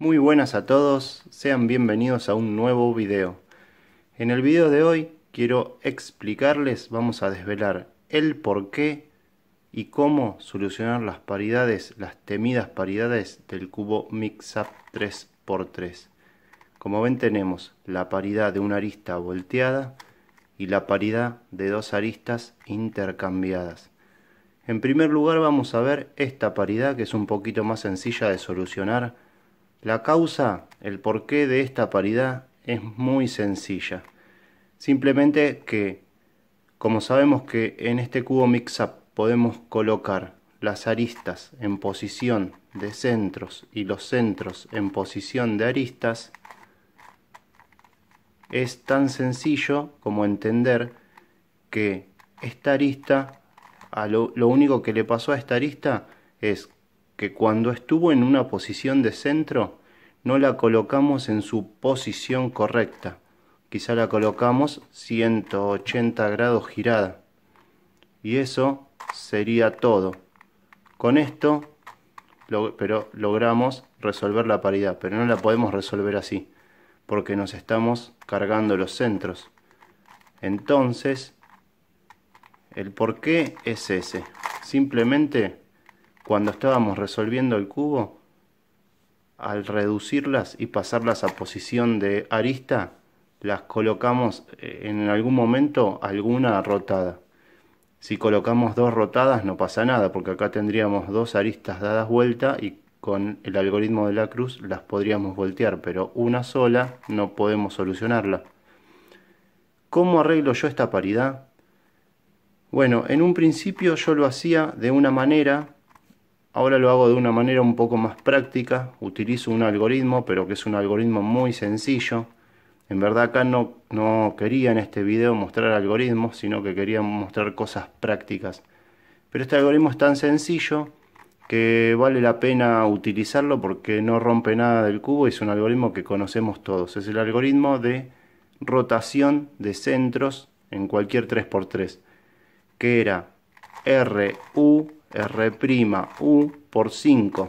Muy buenas a todos, sean bienvenidos a un nuevo video. En el video de hoy quiero explicarles, vamos a desvelar el por qué y cómo solucionar las paridades, las temidas paridades del cubo Mixup 3x3. Como ven tenemos la paridad de una arista volteada y la paridad de dos aristas intercambiadas. En primer lugar vamos a ver esta paridad que es un poquito más sencilla de solucionar la causa, el porqué de esta paridad es muy sencilla. Simplemente que, como sabemos que en este cubo mix podemos colocar las aristas en posición de centros y los centros en posición de aristas, es tan sencillo como entender que esta arista, lo único que le pasó a esta arista es que cuando estuvo en una posición de centro, no la colocamos en su posición correcta. Quizá la colocamos 180 grados girada. Y eso sería todo. Con esto pero logramos resolver la paridad, pero no la podemos resolver así, porque nos estamos cargando los centros. Entonces, el porqué es ese. Simplemente cuando estábamos resolviendo el cubo, al reducirlas y pasarlas a posición de arista, las colocamos eh, en algún momento alguna rotada. Si colocamos dos rotadas no pasa nada, porque acá tendríamos dos aristas dadas vuelta y con el algoritmo de la cruz las podríamos voltear, pero una sola no podemos solucionarla. ¿Cómo arreglo yo esta paridad? Bueno, en un principio yo lo hacía de una manera Ahora lo hago de una manera un poco más práctica, utilizo un algoritmo, pero que es un algoritmo muy sencillo. En verdad acá no, no quería en este video mostrar algoritmos, sino que quería mostrar cosas prácticas. Pero este algoritmo es tan sencillo que vale la pena utilizarlo porque no rompe nada del cubo y es un algoritmo que conocemos todos. Es el algoritmo de rotación de centros en cualquier 3x3, que era RU R'U por 5.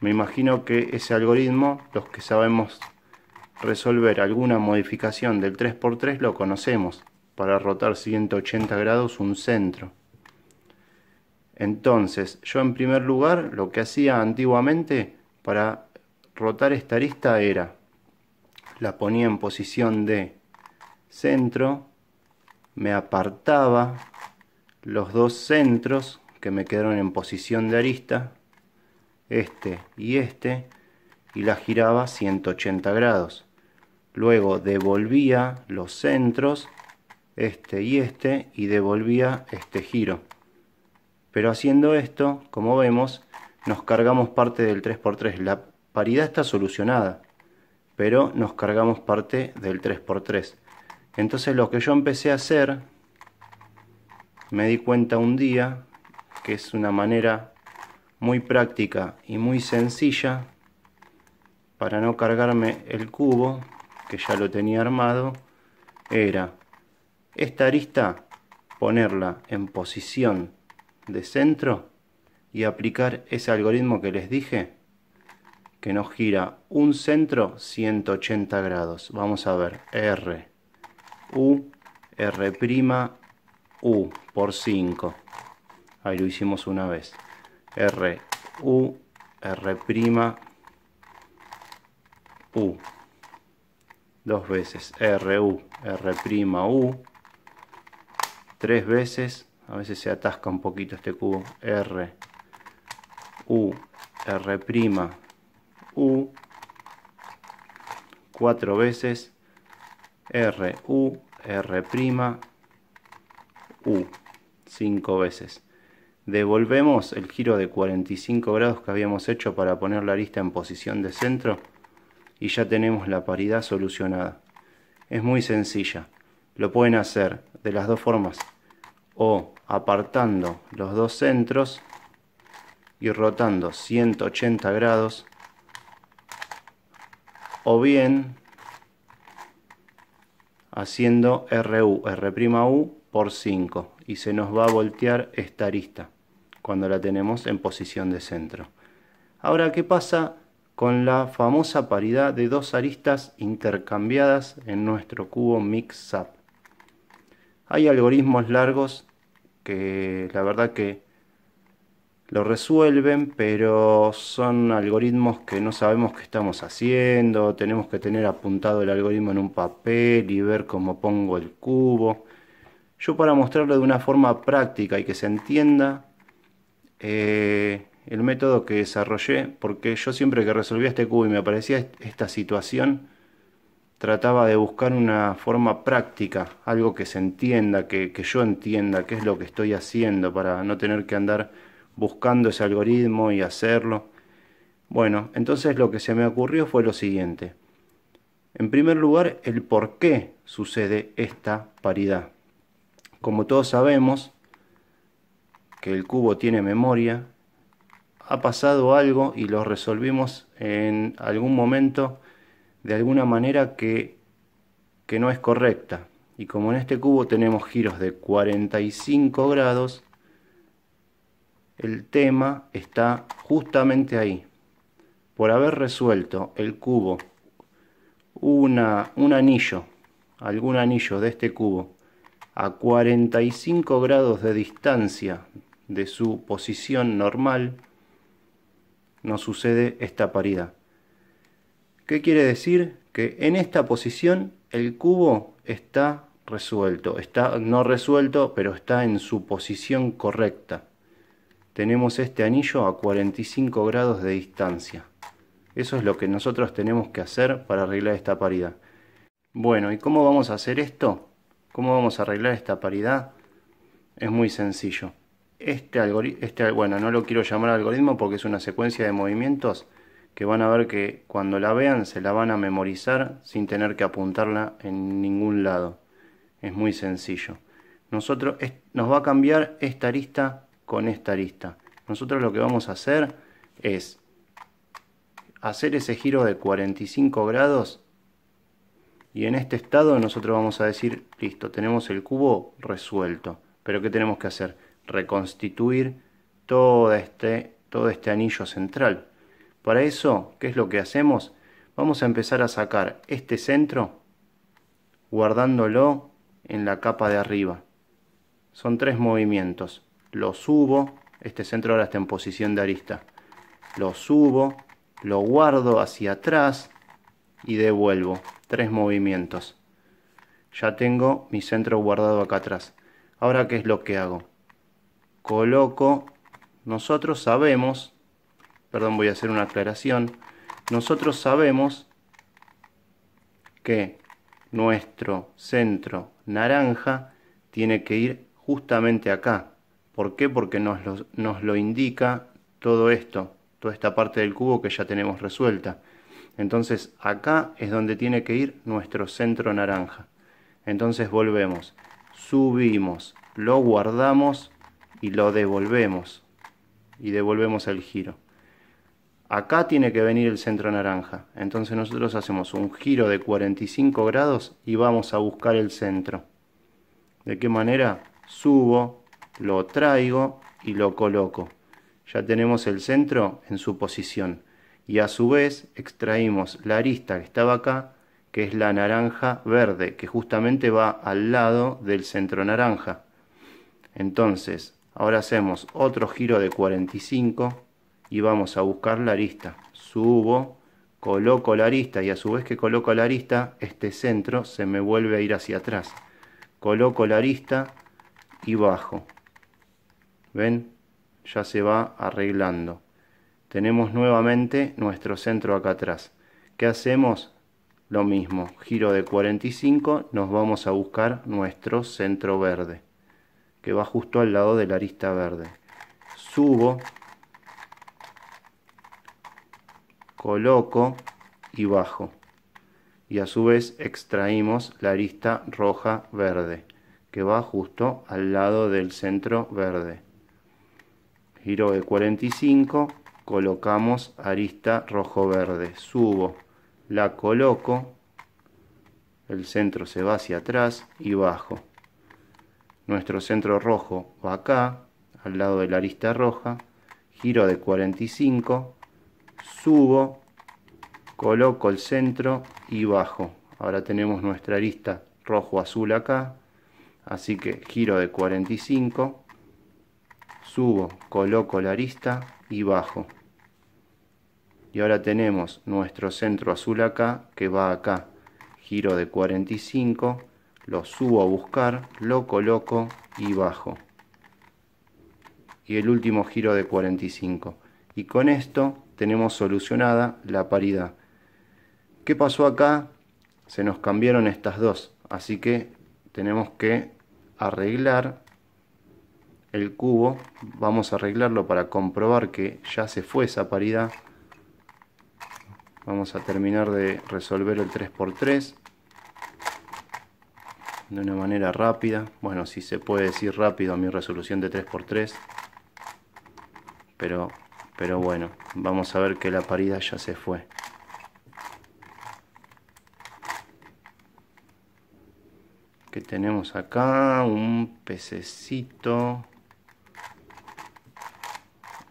Me imagino que ese algoritmo, los que sabemos resolver alguna modificación del 3x3 lo conocemos, para rotar 180 grados un centro. Entonces, yo en primer lugar lo que hacía antiguamente para rotar esta arista era, la ponía en posición de centro, me apartaba los dos centros que me quedaron en posición de arista, este y este, y la giraba 180 grados. Luego devolvía los centros, este y este, y devolvía este giro. Pero haciendo esto, como vemos, nos cargamos parte del 3x3. La paridad está solucionada, pero nos cargamos parte del 3x3. Entonces lo que yo empecé a hacer, me di cuenta un día, que es una manera muy práctica y muy sencilla para no cargarme el cubo que ya lo tenía armado era esta arista ponerla en posición de centro y aplicar ese algoritmo que les dije que nos gira un centro 180 grados vamos a ver R U R' U por 5 ahí lo hicimos una vez R U R' U dos veces R U R' U tres veces a veces se atasca un poquito este cubo R U R' U cuatro veces R U R' U cinco veces devolvemos el giro de 45 grados que habíamos hecho para poner la arista en posición de centro y ya tenemos la paridad solucionada. Es muy sencilla, lo pueden hacer de las dos formas, o apartando los dos centros y rotando 180 grados, o bien haciendo RU, U por 5 y se nos va a voltear esta arista cuando la tenemos en posición de centro. Ahora, ¿qué pasa con la famosa paridad de dos aristas intercambiadas en nuestro cubo mix Hay algoritmos largos que la verdad que lo resuelven, pero son algoritmos que no sabemos qué estamos haciendo, tenemos que tener apuntado el algoritmo en un papel y ver cómo pongo el cubo. Yo para mostrarlo de una forma práctica y que se entienda, eh, el método que desarrollé, porque yo siempre que resolvía este cubo y me aparecía esta situación, trataba de buscar una forma práctica, algo que se entienda, que, que yo entienda qué es lo que estoy haciendo para no tener que andar buscando ese algoritmo y hacerlo. Bueno, entonces lo que se me ocurrió fue lo siguiente. En primer lugar, el por qué sucede esta paridad. Como todos sabemos, que el cubo tiene memoria, ha pasado algo y lo resolvimos en algún momento de alguna manera que, que no es correcta. Y como en este cubo tenemos giros de 45 grados, el tema está justamente ahí. Por haber resuelto el cubo, una, un anillo, algún anillo de este cubo, a 45 grados de distancia de su posición normal, nos sucede esta paridad. ¿Qué quiere decir? Que en esta posición el cubo está resuelto, está no resuelto, pero está en su posición correcta. Tenemos este anillo a 45 grados de distancia. Eso es lo que nosotros tenemos que hacer para arreglar esta paridad. Bueno, ¿y cómo vamos a hacer esto? ¿Cómo vamos a arreglar esta paridad? Es muy sencillo este algoritmo, este, bueno, no lo quiero llamar algoritmo porque es una secuencia de movimientos que van a ver que cuando la vean se la van a memorizar sin tener que apuntarla en ningún lado. Es muy sencillo. Nosotros nos va a cambiar esta arista con esta arista. Nosotros lo que vamos a hacer es hacer ese giro de 45 grados y en este estado nosotros vamos a decir, listo, tenemos el cubo resuelto. Pero ¿qué tenemos que hacer? reconstituir todo este, todo este anillo central. Para eso, ¿qué es lo que hacemos? Vamos a empezar a sacar este centro guardándolo en la capa de arriba. Son tres movimientos. Lo subo, este centro ahora está en posición de arista. Lo subo, lo guardo hacia atrás y devuelvo. Tres movimientos. Ya tengo mi centro guardado acá atrás. Ahora, ¿qué es lo que hago? coloco, nosotros sabemos, perdón, voy a hacer una aclaración, nosotros sabemos que nuestro centro naranja tiene que ir justamente acá. ¿Por qué? Porque nos lo, nos lo indica todo esto, toda esta parte del cubo que ya tenemos resuelta. Entonces acá es donde tiene que ir nuestro centro naranja. Entonces volvemos, subimos, lo guardamos y lo devolvemos. Y devolvemos el giro. Acá tiene que venir el centro naranja. Entonces nosotros hacemos un giro de 45 grados y vamos a buscar el centro. ¿De qué manera? Subo, lo traigo y lo coloco. Ya tenemos el centro en su posición. Y a su vez extraímos la arista que estaba acá, que es la naranja verde, que justamente va al lado del centro naranja. Entonces, Ahora hacemos otro giro de 45 y vamos a buscar la arista. Subo, coloco la arista y a su vez que coloco la arista, este centro se me vuelve a ir hacia atrás. Coloco la arista y bajo. ¿Ven? Ya se va arreglando. Tenemos nuevamente nuestro centro acá atrás. ¿Qué hacemos? Lo mismo, giro de 45, nos vamos a buscar nuestro centro verde que va justo al lado de la arista verde. Subo, coloco y bajo. Y a su vez extraímos la arista roja verde, que va justo al lado del centro verde. Giro de 45, colocamos arista rojo verde. Subo, la coloco, el centro se va hacia atrás y bajo nuestro centro rojo va acá, al lado de la arista roja, giro de 45, subo, coloco el centro y bajo. Ahora tenemos nuestra arista rojo-azul acá, así que giro de 45, subo, coloco la arista y bajo. Y ahora tenemos nuestro centro azul acá que va acá, giro de 45, lo subo a buscar, lo coloco y bajo. Y el último giro de 45. Y con esto tenemos solucionada la paridad. ¿Qué pasó acá? Se nos cambiaron estas dos, así que tenemos que arreglar el cubo. Vamos a arreglarlo para comprobar que ya se fue esa paridad. Vamos a terminar de resolver el 3x3 de una manera rápida. Bueno, si se puede decir rápido a mi resolución de 3x3. Pero, pero bueno, vamos a ver que la parida ya se fue. que tenemos acá un pececito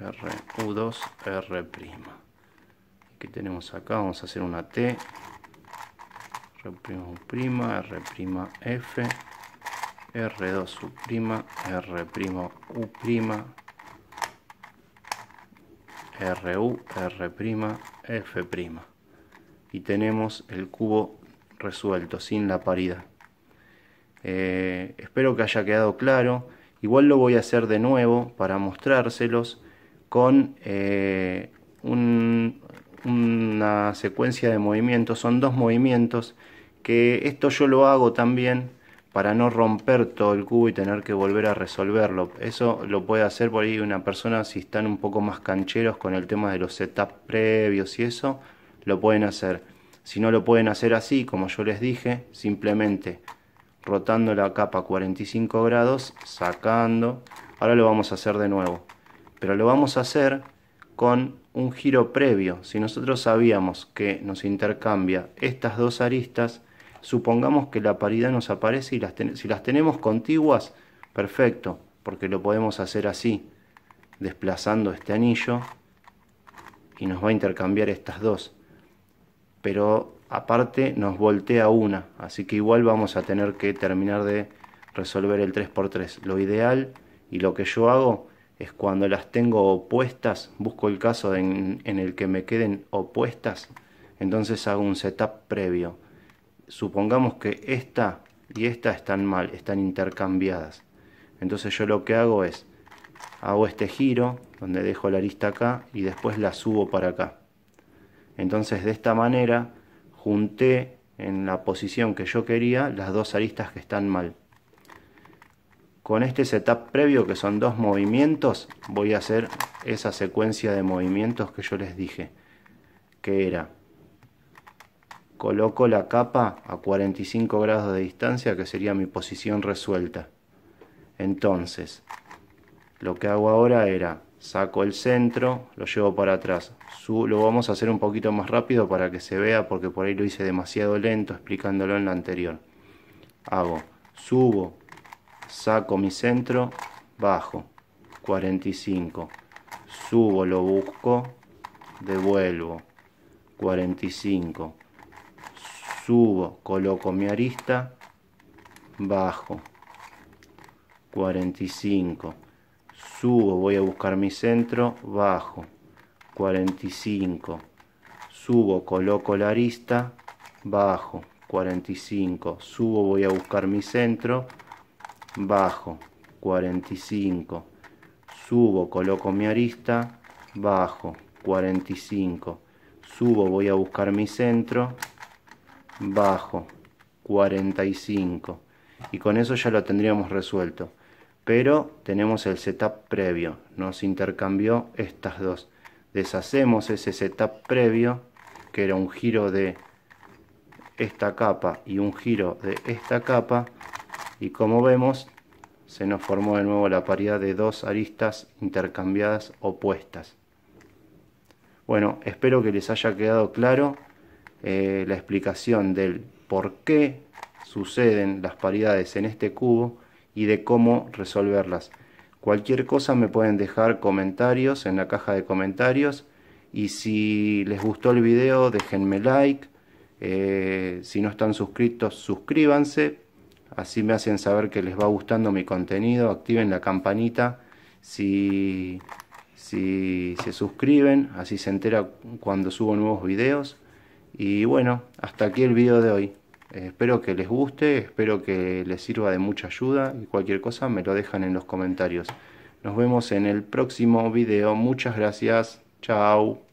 RU2 R'. que tenemos acá? Vamos a hacer una T R', R'F, R2', R'U', RU, R', F'. Y tenemos el cubo resuelto, sin la paridad. Eh, espero que haya quedado claro. Igual lo voy a hacer de nuevo para mostrárselos con eh, una secuencia de movimientos. Son dos movimientos que esto yo lo hago también para no romper todo el cubo y tener que volver a resolverlo. Eso lo puede hacer por ahí una persona si están un poco más cancheros con el tema de los setups previos y eso, lo pueden hacer. Si no lo pueden hacer así, como yo les dije, simplemente rotando la capa a 45 grados, sacando. Ahora lo vamos a hacer de nuevo. Pero lo vamos a hacer con un giro previo. Si nosotros sabíamos que nos intercambia estas dos aristas, supongamos que la paridad nos aparece y si las tenemos contiguas, perfecto, porque lo podemos hacer así, desplazando este anillo y nos va a intercambiar estas dos. Pero aparte nos voltea una, así que igual vamos a tener que terminar de resolver el 3x3. Lo ideal y lo que yo hago es cuando las tengo opuestas, busco el caso en el que me queden opuestas, entonces hago un setup previo supongamos que esta y esta están mal, están intercambiadas. Entonces yo lo que hago es, hago este giro, donde dejo la arista acá y después la subo para acá. Entonces de esta manera junté en la posición que yo quería las dos aristas que están mal. Con este setup previo que son dos movimientos voy a hacer esa secuencia de movimientos que yo les dije. Que era coloco la capa a 45 grados de distancia que sería mi posición resuelta entonces lo que hago ahora era saco el centro lo llevo para atrás lo vamos a hacer un poquito más rápido para que se vea porque por ahí lo hice demasiado lento explicándolo en la anterior hago subo saco mi centro bajo 45 subo lo busco devuelvo 45 subo, coloco mi arista, bajo, 45, subo, voy a buscar mi centro, bajo, 45, subo, coloco la arista, bajo, 45, subo, voy a buscar mi centro, bajo, 45, subo, coloco mi arista, bajo, 45, subo, voy a buscar mi centro, bajo 45 y con eso ya lo tendríamos resuelto pero tenemos el setup previo nos intercambió estas dos deshacemos ese setup previo que era un giro de esta capa y un giro de esta capa y como vemos se nos formó de nuevo la paridad de dos aristas intercambiadas opuestas bueno espero que les haya quedado claro eh, la explicación del por qué suceden las paridades en este cubo y de cómo resolverlas. Cualquier cosa me pueden dejar comentarios en la caja de comentarios y si les gustó el video déjenme like, eh, si no están suscritos suscríbanse, así me hacen saber que les va gustando mi contenido, activen la campanita si, si se suscriben, así se entera cuando subo nuevos videos y bueno, hasta aquí el video de hoy. Eh, espero que les guste, espero que les sirva de mucha ayuda y cualquier cosa me lo dejan en los comentarios. Nos vemos en el próximo video. Muchas gracias. Chao.